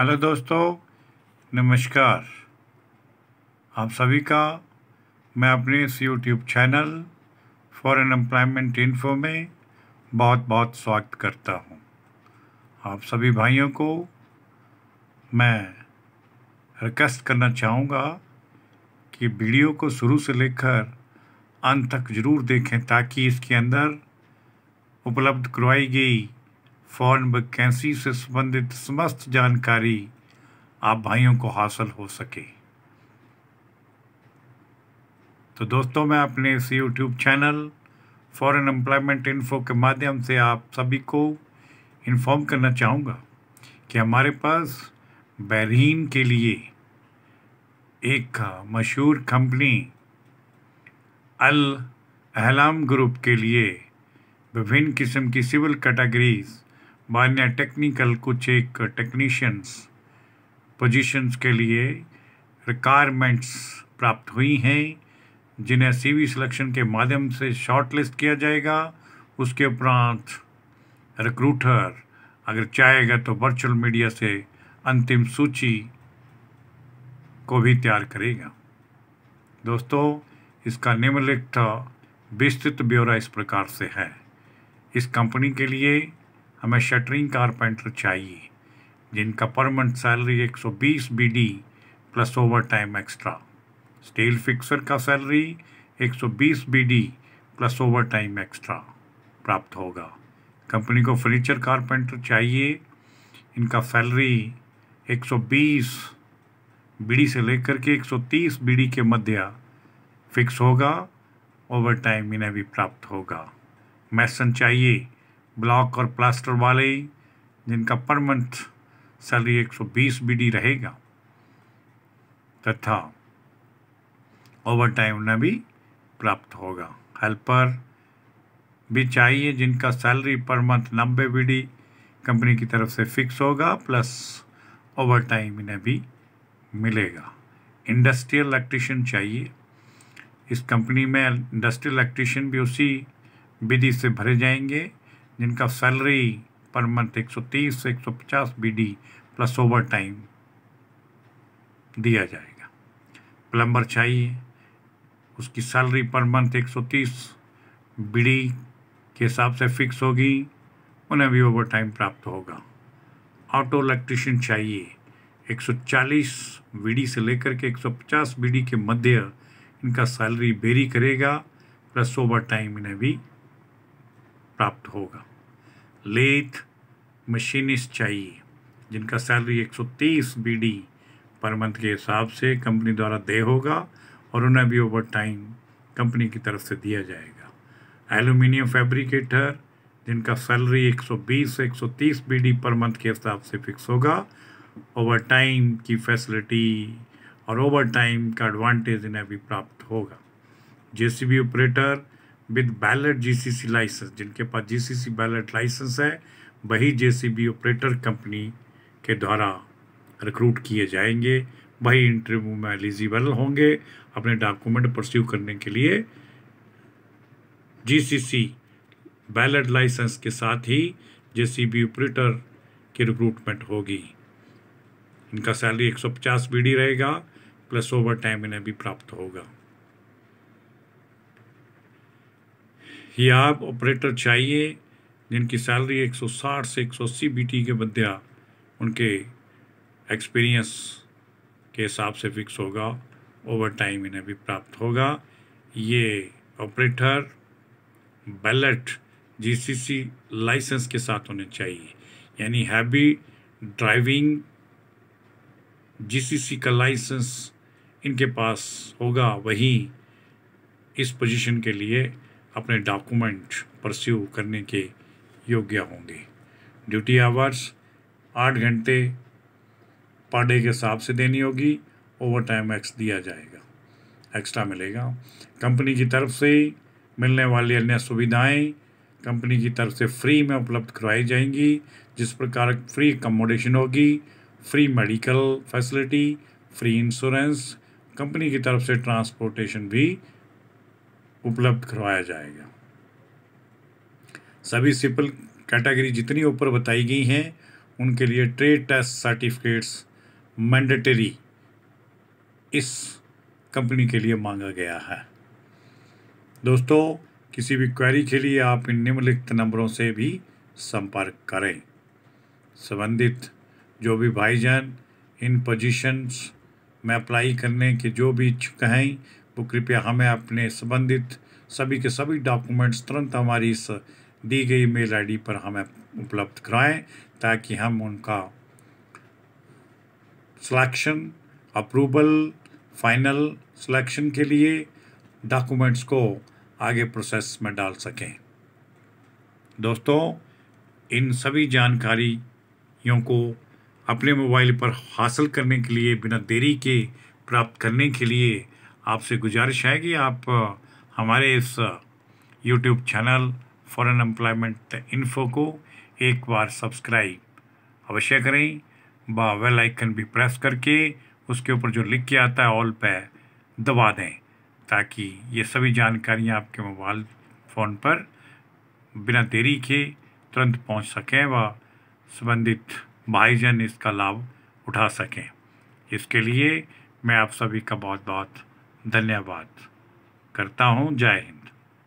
hello दोस्तों नमस्कार आप सभी का मैं अपने इस YouTube channel foreign employment info में बहुत बहुत स्वागत करता हूं आप सभी भाइयों को मैं रिक्वेस्ट करना चाहूँगा कि वीडियो को शुरू से लेकर अंत तक ज़रूर देखें ताकि इसके अंदर उपलब्ध करवाई गई फ़ौरन वैकेंसी से संबंधित समस्त जानकारी आप भाइयों को हासिल हो सके तो दोस्तों मैं अपने इस YouTube channel foreign employment info के माध्यम से आप सभी को इन्फॉर्म करना चाहूँगा कि हमारे पास बहरीन के लिए एक मशहूर कंपनी अल अहलाम ग्रुप के लिए विभिन्न किस्म की सिविल कैटेगरीज़ मान्य टेक्निकल कुछ एक टेक्नीशियंस पोजीशंस के लिए रिक्वायरमेंट्स प्राप्त हुई हैं जिन्हें सीवी सिलेक्शन के माध्यम से शॉर्टलिस्ट किया जाएगा उसके उपरांत रिक्रूटर अगर चाहेगा तो वर्चुअल मीडिया से अंतिम सूची को भी तैयार करेगा दोस्तों इसका निम्नलिखित विस्तृत ब्यौरा इस प्रकार से है इस कंपनी के लिए हमें शटरिंग कारपेंटर चाहिए जिनका permanent salary 120 BD plus overtime extra steel fixer का salary 120 BD plus overtime extra प्राप्त होगा कंपनी को फर्नीचर कारपेंटर चाहिए इनका सैलरी 120 बीडी से लेकर के 130 बीडी के मध्य फिक्स होगा ओवर टाइम इन्हें भी प्राप्त होगा मैसन चाहिए ब्लॉक और प्लास्टर वाले ही जिनका परमानेंट सैलरी 120 बीडी रहेगा तथा ओवर टाइम उन्हें भी प्राप्त होगा हेल्पर भी चाहिए जिनका सैलरी पर मंथ नब्बे बीडी कंपनी की तरफ से फिक्स होगा प्लस ओवर टाइम इन्हें भी मिलेगा इंडस्ट्रियल इलेक्ट्रिशियन चाहिए इस कंपनी में इंडस्ट्रियल इलेक्ट्रिशियन भी उसी विधि से भरे जाएंगे जिनका सैलरी पर मंथ 130 से 150 बीडी प्लस ओवर टाइम दिया जाएगा प्लम्बर चाहिए उसकी सैलरी पर मंथ 130 बीडी के हिसाब से फिक्स होगी उन्हें भी ओवर टाइम प्राप्त होगा ऑटो इलेक्ट्रिशियन चाहिए 140 बीडी से लेकर के 150 बीडी के मध्य इनका सैलरी बेरी करेगा प्लस ओवर टाइम इन्हें भी प्राप्त होगा लेथ मशीनिस्ट चाहिए जिनका सैलरी 130 बीडी पर मंथ के हिसाब से कंपनी द्वारा दे होगा और उन्हें भी ओवर टाइम कंपनी की तरफ से दिया जाएगा एल्यूमिनियम फैब्रिकेटर जिनका सैलरी 120 से 130 बीडी पर मंथ के हिसाब से फिक्स होगा ओवर टाइम की फैसिलिटी और ओवर टाइम का एडवांटेज इन्हें भी प्राप्त होगा JCB operator with valid GCC licence जिनके पास जीसीसी बैलेट लाइसेंस है वही जेसीबी ऑपरेटर कंपनी के द्वारा रिक्रूट किए जाएंगे वही इंटरव्यू में एलिजिबल होंगे अपने डॉक्यूमेंट परस्यू करने के लिए जीसीसी बैलेट लाइसेंस के साथ ही जेसीबी ऑपरेटर की रिक्रूटमेंट होगी इनका सैलरी 150 बीडी रहेगा प्लस ओवर टाइम इन्हें भी प्राप्त होगा हियाब ऑपरेटर चाहिए जिनकी सैलरी 160 से 180 बीटी के बदया उनके एक्सपीरियंस के हिसाब से फिक्स होगा ओवर टाइम इन्हें भी प्राप्त होगा ये ऑपरेटर बैलेट जीसीसी लाइसेंस के साथ होने चाहिए यानी हैवी ड्राइविंग जीसीसी का लाइसेंस इनके पास होगा वही इस पोजीशन के लिए अपने डॉक्यूमेंट परस्यू करने के योग्य होंगे ड्यूटी आवर्स आठ घंटे पर डे के हिसाब से देनी होगी ओवर टाइम एक्स दिया जाएगा एक्स्ट्रा मिलेगा कंपनी की तरफ से मिलने वाली अन्य सुविधाएं कंपनी की तरफ से फ्री में उपलब्ध करवाई जाएंगी जिस प्रकार फ्री अकोमोडेशन होगी free medical facility free insurance company की तरफ से ट्रांसपोर्टेशन भी उपलब्ध करवाया जाएगा सभी सिपल कैटेगरी जितनी ऊपर बताई गई हैं उनके लिए ट्रेड टेस्ट सर्टिफिकेट्स मैंडेटरी इस कंपनी के लिए मांगा गया है दोस्तों किसी भी क्वेरी के लिए आप इन निम्नलिखित नंबरों से भी संपर्क करें संबंधित जो भी भाईजान इन पोजीशंस में अप्लाई करने के जो भी इच्छुक हैं तो कृपया हमें अपने संबंधित सभी के सभी डॉक्यूमेंट्स तुरंत हमारी इस दी गई मेल आईडी पर हमें उपलब्ध कराएं ताकि हम उनका सिलेक्शन अप्रूवल फाइनल सिलेक्शन के लिए डॉक्यूमेंट्स को आगे प्रोसेस में डाल सकें दोस्तों इन सभी जानकारियों को अपने मोबाइल पर हासिल करने के लिए बिना देरी के प्राप्त करने के लिए आपसे गुजारिश है कि आप हमारे इस YouTube channel foreign employment info को एक बार सब्सक्राइब अवश्य करें बा वेल आइकन भी प्रेस करके उसके ऊपर जो लिख के आता है ऑल पे दबा दें ताकि ये सभी जानकारियाँ आपके मोबाइल फ़ोन पर बिना देरी के तुरंत पहुंच सकें व संबंधित भाईजन इसका लाभ उठा सकें इसके लिए मैं आप सभी का बहुत बहुत धन्यवाद करता हूँ जय हिंद